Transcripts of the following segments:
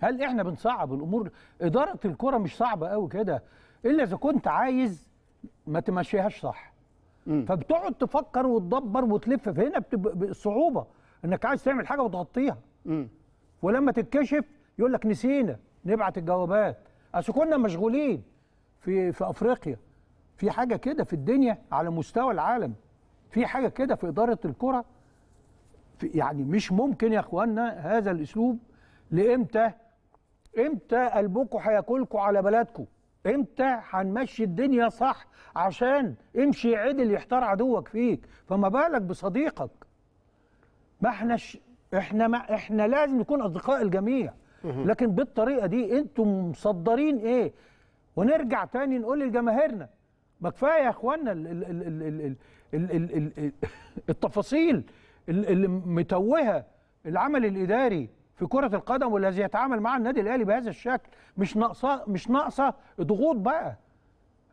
هل احنا بنصعب الامور اداره الكره مش صعبه قوي كده الا اذا كنت عايز ما تمشيهاش صح مم. فبتقعد تفكر وتدبر وتلف هنا بتبقى صعوبه انك عايز تعمل حاجه وتغطيها مم. ولما تتكشف يقول لك نسينا نبعت الجوابات اصل كنا مشغولين في في افريقيا في حاجه كده في الدنيا على مستوى العالم في حاجه كده في اداره الكره يعني مش ممكن يا اخوانا هذا الاسلوب لامتى امتى قلبكم هياكلكم على بلدكم امتى هنمشي الدنيا صح عشان امشي عدل يحتار عدوك فيك فما بالك بصديقك ما احنا ش... احنا ما احنا لازم نكون اصدقاء الجميع لكن بالطريقه دي انتم مصدرين ايه ونرجع تاني نقول لجماهيرنا ما كفايه يا اخوانا التفاصيل اللي متوهه العمل الاداري في كرة القدم والذي يتعامل مع النادي الاهلي بهذا الشكل مش ناقصه مش ناقصه ضغوط بقى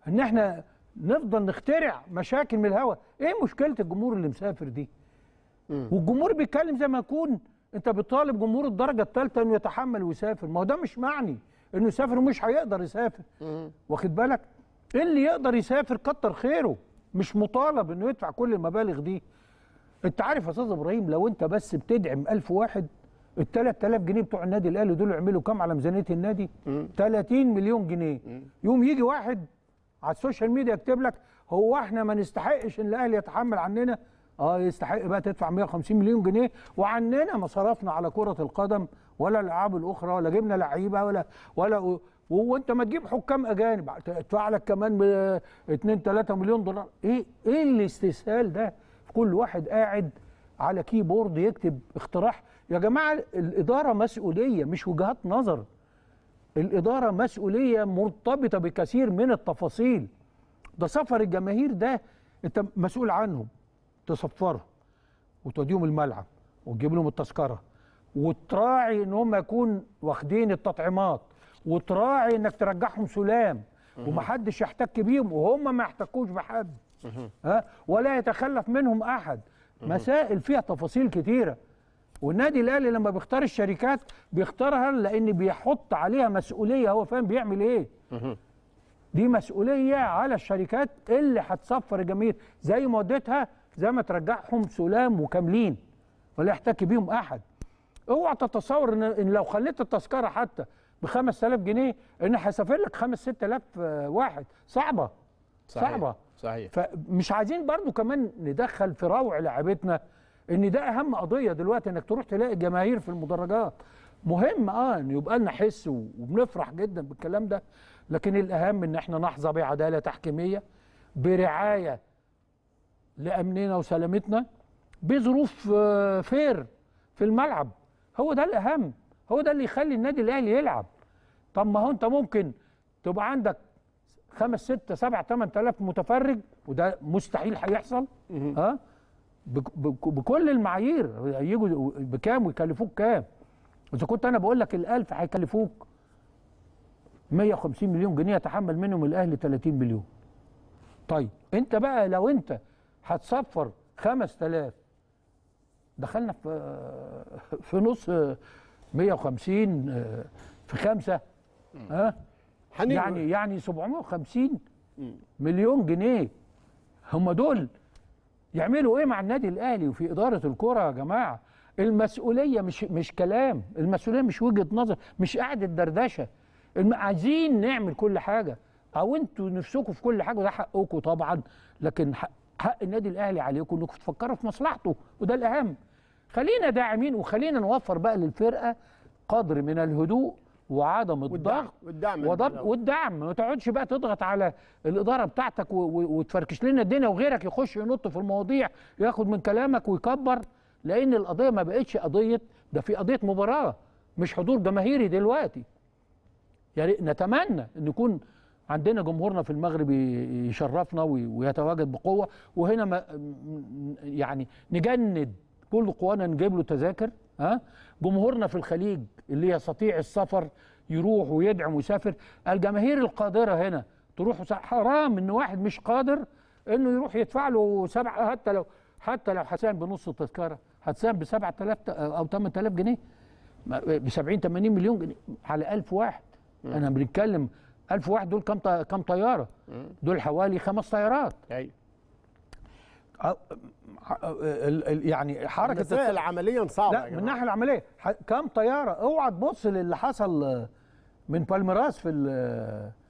ان احنا نفضل نخترع مشاكل من الهوا ايه مشكله الجمهور اللي مسافر دي والجمهور بيتكلم زي ما يكون انت بتطالب جمهور الدرجه الثالثه انه يتحمل ويسافر ما هو ده مش معني انه يسافر ومش هيقدر يسافر واخد بالك إيه اللي يقدر يسافر كتر خيره مش مطالب انه يدفع كل المبالغ دي انت عارف يا استاذ ابراهيم لو انت بس بتدعم ألف واحد ال 3000 جنيه بتوع النادي الاهلي دول يعملوا كام على ميزانيه النادي؟ مم. 30 مليون جنيه مم. يوم يجي واحد على السوشيال ميديا يكتب لك هو احنا ما نستحقش ان الاهلي يتحمل عننا اه يستحق بقى تدفع 150 مليون جنيه وعننا ما صرفنا على كره القدم ولا الالعاب الاخرى ولا جبنا لعيبه ولا ولا وانت ما تجيب حكام اجانب ادفع لك كمان 2 3 مليون دولار ايه ايه الاستسهال ده كل واحد قاعد على كيبورد يكتب اقتراح يا جماعه الاداره مسؤوليه مش وجهات نظر الاداره مسؤوليه مرتبطه بكثير من التفاصيل ده سفر الجماهير ده انت مسؤول عنهم تصفرهم وتوديهم الملعب وتجيب لهم التذكره وتراعي ان هم يكون واخدين التطعيمات وتراعي انك ترجعهم سلام ومحدش يحتك بيهم وهم ما يحتكوش بحد ها ولا يتخلف منهم احد مسائل فيها تفاصيل كتيره والنادي الاهلي لما بيختار الشركات بيختارها لان بيحط عليها مسؤوليه هو فاهم بيعمل ايه دي مسؤوليه على الشركات اللي هتصفر الجماهير زي ما وديتها زي ما ترجعهم سلام وكاملين ولا يحتكي بيهم احد اوعى تتصور ان لو خليت التذكره حتى ب 5000 جنيه ان هيسافر لك 5 6000 آه، واحد صعبه صحيح. صعبه صحيح فمش عايزين برضو كمان ندخل في روع لعبتنا ان ده اهم قضيه دلوقتي انك تروح تلاقي جماهير في المدرجات مهم اه ان يبقى لنا حس وبنفرح جدا بالكلام ده لكن الاهم ان احنا نحظى بعداله تحكيميه برعايه لامننا وسلامتنا بظروف آه، فير في الملعب هو ده الاهم هو ده اللي يخلي النادي الاهلي يلعب طب ما هو انت ممكن تبقى عندك خمس ستة سبعة تمن تلاف متفرج وده مستحيل هيحصل ها بكل المعايير يجوا بكام ويكلفوك كام اذا كنت انا بقول لك ال1000 هيكلفوك 150 مليون جنيه يتحمل منهم الاهلي 30 مليون طيب انت بقى لو انت هتصفر 5000 دخلنا في في نص 150 آه، في خمسه ها يعني يعني 750 مليون جنيه هم دول يعملوا ايه مع النادي الاهلي وفي اداره الكره يا جماعه المسؤوليه مش مش كلام المسؤوليه مش وجهه نظر مش قاعده دردشه عايزين نعمل كل حاجه او انتوا نفسكم في كل حاجه وده حقكم طبعا لكن حق, حق النادي الاهلي عليكم انكم تفكروا في مصلحته وده الاهم خلينا داعمين وخلينا نوفر بقى للفرقه قدر من الهدوء وعدم الضغط والدعم والدعم, والدعم ما تقعدش بقى تضغط على الاداره بتاعتك وتفركش لنا الدنيا وغيرك يخش ينط في المواضيع ياخد من كلامك ويكبر لان القضيه ما بقتش قضيه ده في قضيه مباراه مش حضور جماهيري دلوقتي يعني نتمنى ان يكون عندنا جمهورنا في المغرب يشرفنا ويتواجد بقوه وهنا ما يعني نجند كل قوانا نجيب له تذاكر ها جمهورنا في الخليج اللي يستطيع السفر يروح ويدعم ويسافر الجماهير القادره هنا تروح حرام ان واحد مش قادر انه يروح يدفع له سبعه حتى لو حتى لو حسان بنص التذكره هتساهم ب 7000 او 8000 جنيه ب 70 80 مليون جنيه على 1000 واحد انا بنتكلم 1000 واحد دول كم كم طياره دول حوالي خمس طيارات ايوه يعني حركه مسائل عمليا صعبه لا من الناحيه العمليه كام طياره اوعى تبص للي حصل آه، من بالميراس في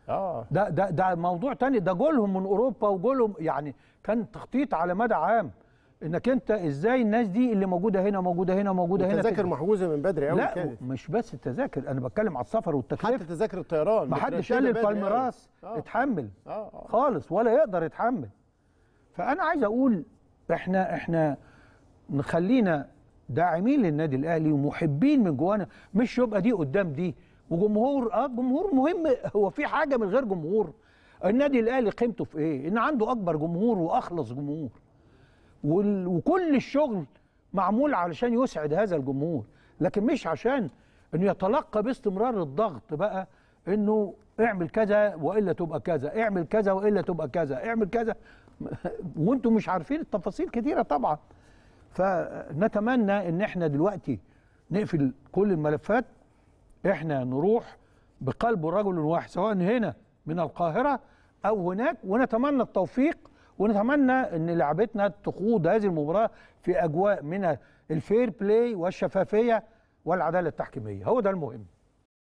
اه ده ده ده موضوع تاني ده جولهم من اوروبا وجولهم يعني كان تخطيط على مدى عام انك انت ازاي الناس دي اللي موجوده هنا موجوده هنا موجوده هنا تذاكر محجوزه من بدري قوي لا كانت. مش بس التذاكر انا بتكلم على السفر والتكلفه حتى تذاكر الطيران ما حدش قال البالميراس آه. اتحمل آه. آه. خالص ولا يقدر يتحمل فانا عايز اقول احنا احنا نخلينا داعمين للنادي الاهلي ومحبين من جوانا مش يبقى دي قدام دي وجمهور اه جمهور مهم هو في حاجه من غير جمهور النادي الاهلي قيمته في ايه ان عنده اكبر جمهور واخلص جمهور وكل الشغل معمول علشان يسعد هذا الجمهور لكن مش عشان انه يتلقى باستمرار الضغط بقى انه اعمل كذا والا تبقى كذا اعمل كذا والا تبقى كذا اعمل كذا وانتم مش عارفين التفاصيل كتيره طبعا فنتمنى ان احنا دلوقتي نقفل كل الملفات احنا نروح بقلب رجل واحد سواء هنا من القاهره او هناك ونتمنى التوفيق ونتمنى ان لعبتنا تخوض هذه المباراه في اجواء من الفير بلاي والشفافيه والعداله التحكيميه هو ده المهم